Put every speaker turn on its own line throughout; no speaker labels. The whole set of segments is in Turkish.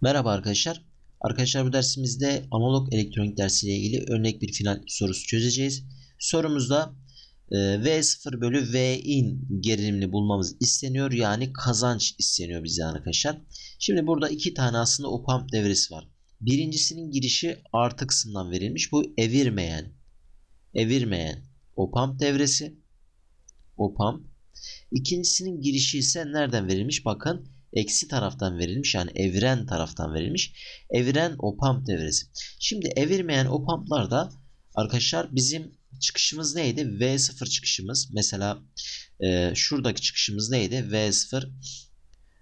Merhaba arkadaşlar. Arkadaşlar bu dersimizde analog elektronik dersiyle ilgili örnek bir final sorusu çözeceğiz. Sorumuzda e, V0 bölü Vin gerilimini bulmamız isteniyor. Yani kazanç isteniyor bize arkadaşlar. Şimdi burada iki tane aslında opamp devresi var. Birincisinin girişi artı kısımdan verilmiş. Bu evirmeyen. Evirmeyen. Opamp devresi. Opamp. İkincisinin girişi ise nereden verilmiş? Bakın eksi taraftan verilmiş. Yani evren taraftan verilmiş. Evren opamp devresi. Şimdi evirmeyen opamplar da arkadaşlar bizim çıkışımız neydi? V0 çıkışımız. Mesela e, şuradaki çıkışımız neydi? V0.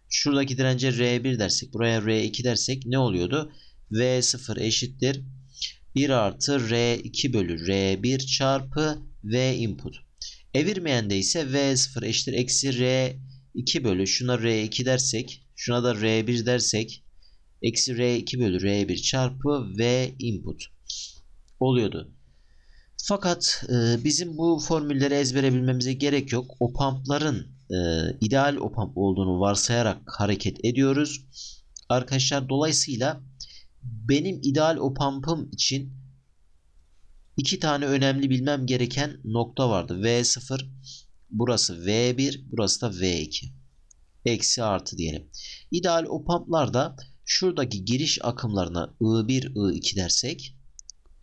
Şuradaki dirence R1 dersek buraya R2 dersek ne oluyordu? V0 eşittir 1 artı R2 bölü R1 çarpı V input. Evirmeyende ise V0 eşittir eksi R2 bölü şuna R2 dersek şuna da R1 dersek eksi R2 bölü R1 çarpı V input oluyordu. Fakat e, bizim bu formülleri ezbere bilmemize gerek yok. Opampların e, ideal opamp olduğunu varsayarak hareket ediyoruz. Arkadaşlar dolayısıyla benim ideal opampım için iki tane önemli bilmem gereken nokta vardı. V0 burası V1 burası da V2. Eksi artı diyelim. İdeal opamplarda şuradaki giriş akımlarına I1 I2 dersek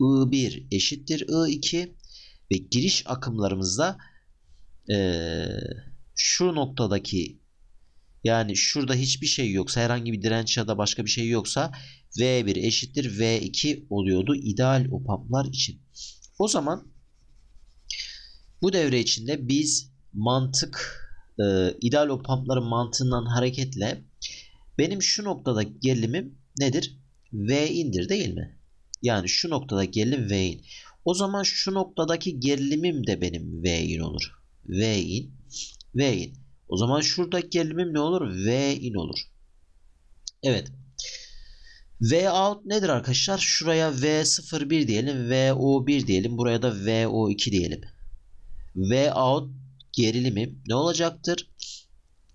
I1 eşittir I2 ve giriş akımlarımızda e, şu noktadaki yani şurada hiçbir şey yoksa herhangi bir direnç ya da başka bir şey yoksa V1 eşittir V2 oluyordu ideal opamplar için. O zaman bu devre içinde biz mantık e, ideal opampların mantığından hareketle benim şu noktada gerilimim nedir? Vin'dir değil mi? Yani şu noktada gerilim Vin. O zaman şu noktadaki gerilimim de benim Vin olur. Vin, Vin. V in. O zaman şurada gerilimim ne olur? V in olur. Evet. V out nedir arkadaşlar? Şuraya V01 diyelim. VO1 diyelim. Buraya da VO2 diyelim. V out gerilimim ne olacaktır?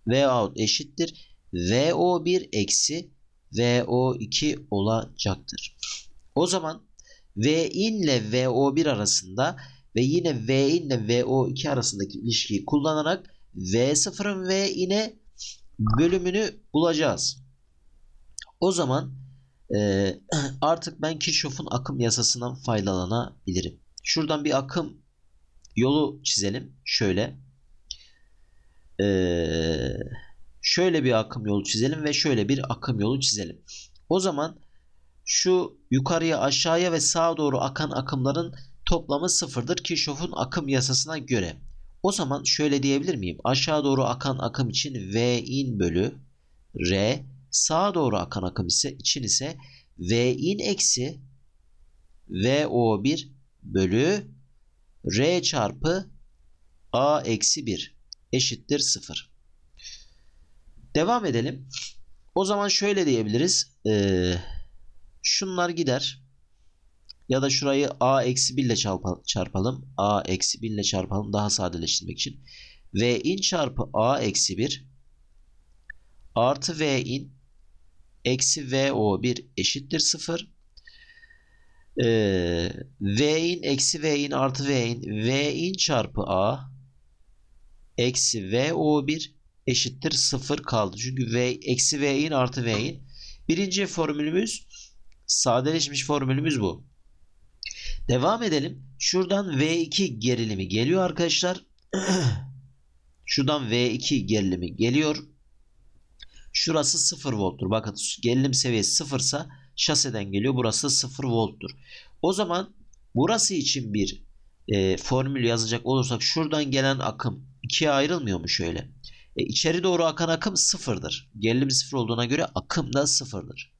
V out eşittir. VO1 eksi VO2 olacaktır. O zaman V in ile VO1 arasında ve yine V in ile VO2 arasındaki ilişkiyi kullanarak V0'ın V'ine bölümünü bulacağız. O zaman e, artık ben Kirchhoff'un akım yasasından faydalanabilirim. Şuradan bir akım yolu çizelim. Şöyle. E, şöyle bir akım yolu çizelim ve şöyle bir akım yolu çizelim. O zaman şu yukarıya aşağıya ve sağa doğru akan akımların toplamı sıfırdır Kirchhoff'un akım yasasına göre. O zaman şöyle diyebilir miyim? Aşağı doğru akan akım için V in bölü R sağa doğru akan akım ise için ise V in eksi V o 1 bölü R çarpı A eksi 1 eşittir 0. Devam edelim. O zaman şöyle diyebiliriz. Ee, şunlar gider. Ya da şurayı a eksi 1 ile çarpalım. a eksi 1 ile çarpalım daha sadeleştirmek için. v in çarpı a eksi 1 artı v in eksi v o 1 eşittir 0. Ee, v in eksi v in artı v in v in çarpı a eksi v o 1 eşittir 0 kaldı. Çünkü v eksi v in artı v in. Birinci formülümüz sadeleşmiş formülümüz bu. Devam edelim. Şuradan V2 gerilimi geliyor arkadaşlar. Şuradan V2 gerilimi geliyor. Şurası 0 volttur. Bakın gerilim seviyesi 0 ise şaseden geliyor. Burası 0 volttur. O zaman burası için bir e, formül yazacak olursak şuradan gelen akım 2'ye ayrılmıyor mu şöyle? E, içeri doğru akan akım 0'dır. Gerilim 0 olduğuna göre akım da 0'dır.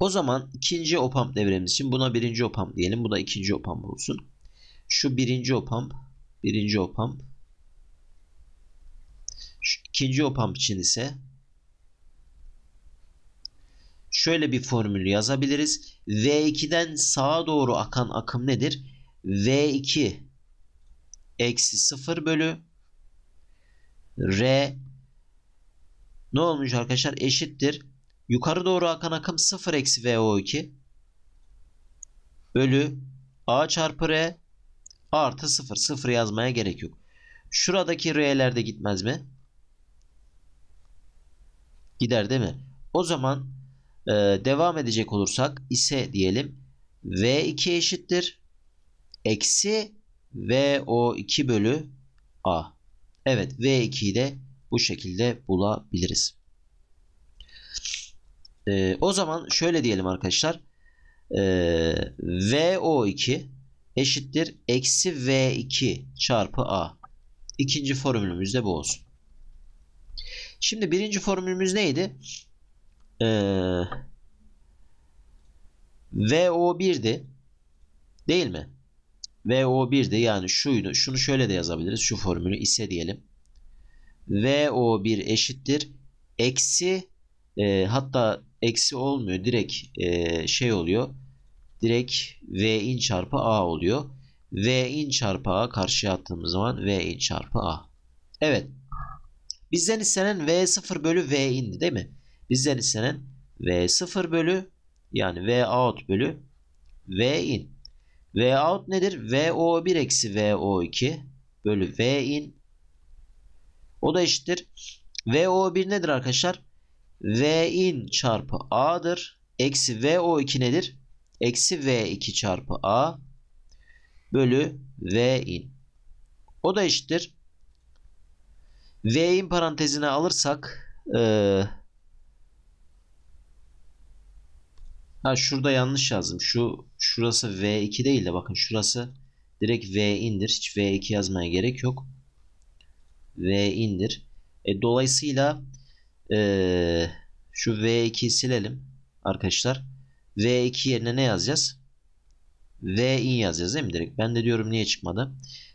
O zaman ikinci opamp devremiz için buna birinci opamp diyelim. Bu da ikinci opamp olsun. Şu birinci opamp. Birinci opamp. Şu ikinci opamp için ise şöyle bir formülü yazabiliriz. V2'den sağa doğru akan akım nedir? V2 eksi 0 bölü R ne olmuş arkadaşlar? Eşittir Yukarı doğru akan akım 0 eksi VO2 bölü A çarpı R artı 0. 0 yazmaya gerek yok. Şuradaki R'ler de gitmez mi? Gider değil mi? O zaman e, devam edecek olursak ise diyelim V2 eşittir. Eksi VO2 bölü A. Evet V2'yi de bu şekilde bulabiliriz. E, o zaman şöyle diyelim arkadaşlar. E, ee, VO2 eşittir eksi V2 çarpı A. İkinci formülümüz de bu olsun. Şimdi birinci formülümüz neydi? Ee, VO1'di. Değil mi? VO1'di. Yani şuydu. Şunu şöyle de yazabiliriz. Şu formülü ise diyelim. VO1 eşittir. Eksi e, hatta eksi olmuyor. Direkt e, şey oluyor. Direkt V in çarpı A oluyor. V in çarpı A karşıya attığımız zaman V in çarpı A. Evet. Bizden istenen V0 bölü V indi değil mi? Bizden istenen V0 bölü yani V out bölü V in. V out nedir? VO1 eksi VO2 bölü V in. O da eşittir. VO1 nedir arkadaşlar? V in çarpı A'dır. Eksi V o 2 nedir? Eksi V2 çarpı A bölü V in. O da eşittir. V in parantezine alırsak ee, ha şurada yanlış yazdım. Şu şurası V2 değil de bakın şurası direkt V indir. Hiç V2 yazmaya gerek yok. V indir. E, dolayısıyla ee, şu v 2 silelim arkadaşlar. V2 yerine ne yazacağız? V in yazacağız değil mi direkt? Ben de diyorum niye çıkmadı?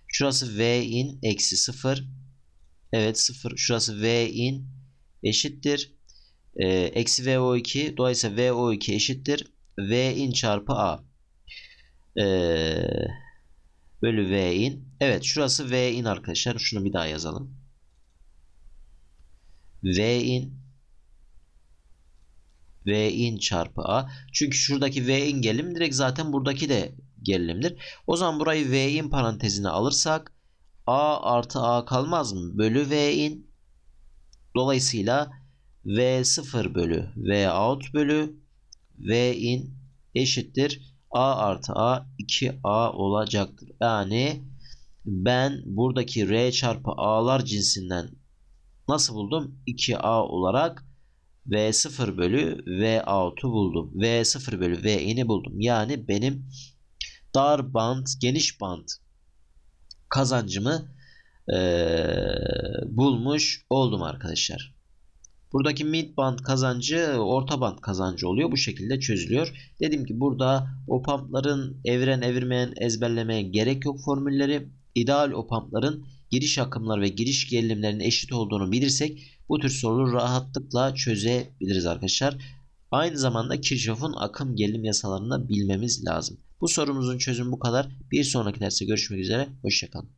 Şurası V in eksi 0. Evet 0. Şurası V in eşittir. Ee, eksi VO2. Dolayısıyla VO2 eşittir. V in çarpı A. Ee, bölü V in. Evet şurası V in arkadaşlar. Şunu bir daha yazalım. V in V in çarpı A. Çünkü şuradaki V in gelim direkt zaten buradaki de gerilimdir. O zaman burayı V in parantezine alırsak A artı A kalmaz mı? Bölü V in. Dolayısıyla V0 bölü V out bölü V in eşittir. A artı A 2A olacaktır. Yani ben buradaki R çarpı A'lar cinsinden Nasıl buldum? 2A olarak V0 bölü V out'u buldum. V0 bölü V buldum. Yani benim dar band geniş band kazancımı e, bulmuş oldum arkadaşlar. Buradaki mid band kazancı orta band kazancı oluyor. Bu şekilde çözülüyor. Dedim ki burada opampların evren evirmeyen ezberlemeye gerek yok formülleri. İdeal opampların giriş akımları ve giriş gerilimlerinin eşit olduğunu bilirsek bu tür soruları rahatlıkla çözebiliriz arkadaşlar. Aynı zamanda Kirchhoff'un akım gerilim yasalarını da bilmemiz lazım. Bu sorumuzun çözümü bu kadar. Bir sonraki derste görüşmek üzere. Hoşçakalın.